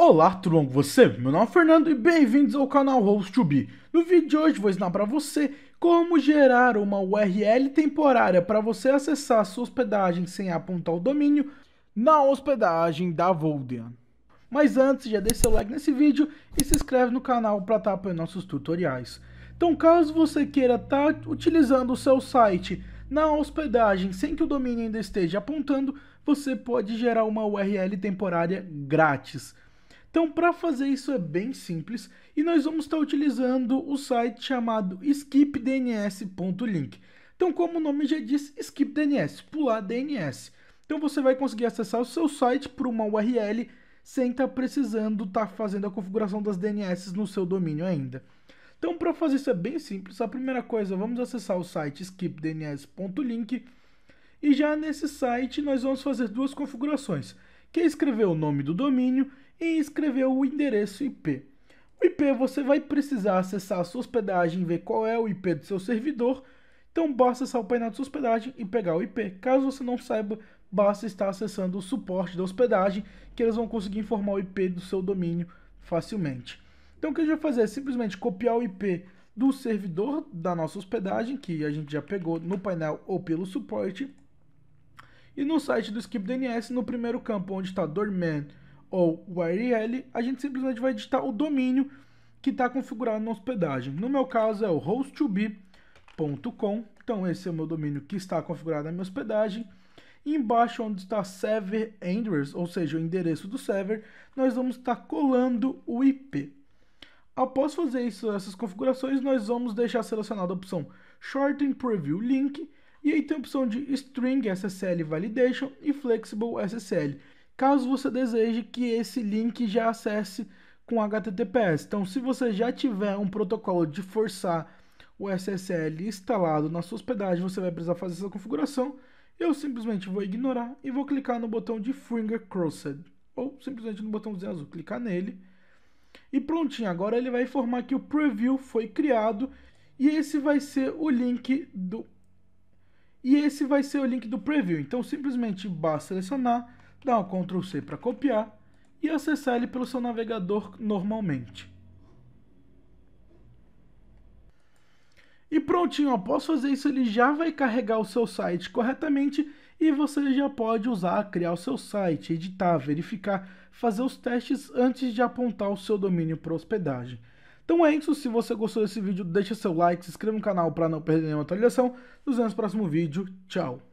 Olá, tudo bom com você? Meu nome é Fernando e bem-vindos ao canal host 2 No vídeo de hoje vou ensinar para você como gerar uma URL temporária para você acessar sua hospedagem sem apontar o domínio na hospedagem da Voldean. Mas antes, já deixa seu like nesse vídeo e se inscreve no canal para estar apoiando nossos tutoriais. Então, caso você queira estar tá utilizando o seu site na hospedagem sem que o domínio ainda esteja apontando, você pode gerar uma URL temporária grátis. Então, para fazer isso é bem simples e nós vamos estar tá utilizando o site chamado skipdns.link. Então, como o nome já diz, skip DNS, pular DNS. Então, você vai conseguir acessar o seu site por uma URL sem estar tá precisando estar tá fazendo a configuração das DNS no seu domínio ainda. Então, para fazer isso é bem simples. A primeira coisa, vamos acessar o site skipdns.link e já nesse site nós vamos fazer duas configurações, que é escrever o nome do domínio e escrever o endereço IP. O IP você vai precisar acessar a sua hospedagem e ver qual é o IP do seu servidor. Então basta acessar o painel de sua hospedagem e pegar o IP. Caso você não saiba, basta estar acessando o suporte da hospedagem que eles vão conseguir informar o IP do seu domínio facilmente. Então o que a gente vai fazer é simplesmente copiar o IP do servidor da nossa hospedagem, que a gente já pegou no painel ou pelo suporte. E no site do Skip DNS, no primeiro campo onde está Dorman ou URL, a gente simplesmente vai digitar o domínio que está configurado na hospedagem. No meu caso é o hosttobe.com, então esse é o meu domínio que está configurado na minha hospedagem. E embaixo onde está server address, ou seja, o endereço do server, nós vamos estar tá colando o IP. Após fazer isso, essas configurações, nós vamos deixar selecionada a opção Shorten Preview Link, e aí tem a opção de String SSL Validation e Flexible SSL caso você deseje que esse link já acesse com HTTPS. Então, se você já tiver um protocolo de forçar o SSL instalado na sua hospedagem, você vai precisar fazer essa configuração. Eu simplesmente vou ignorar e vou clicar no botão de Finger Crossed, ou simplesmente no botão azul, clicar nele. E prontinho, agora ele vai informar que o preview foi criado e esse vai ser o link do e esse vai ser o link do preview. Então simplesmente basta selecionar dá um Ctrl C para copiar e acessar ele pelo seu navegador normalmente. E prontinho, após fazer isso, ele já vai carregar o seu site corretamente e você já pode usar, criar o seu site, editar, verificar, fazer os testes antes de apontar o seu domínio para hospedagem. Então é isso, se você gostou desse vídeo, deixa seu like, se inscreva no canal para não perder nenhuma atualização. Nos vemos no próximo vídeo, tchau!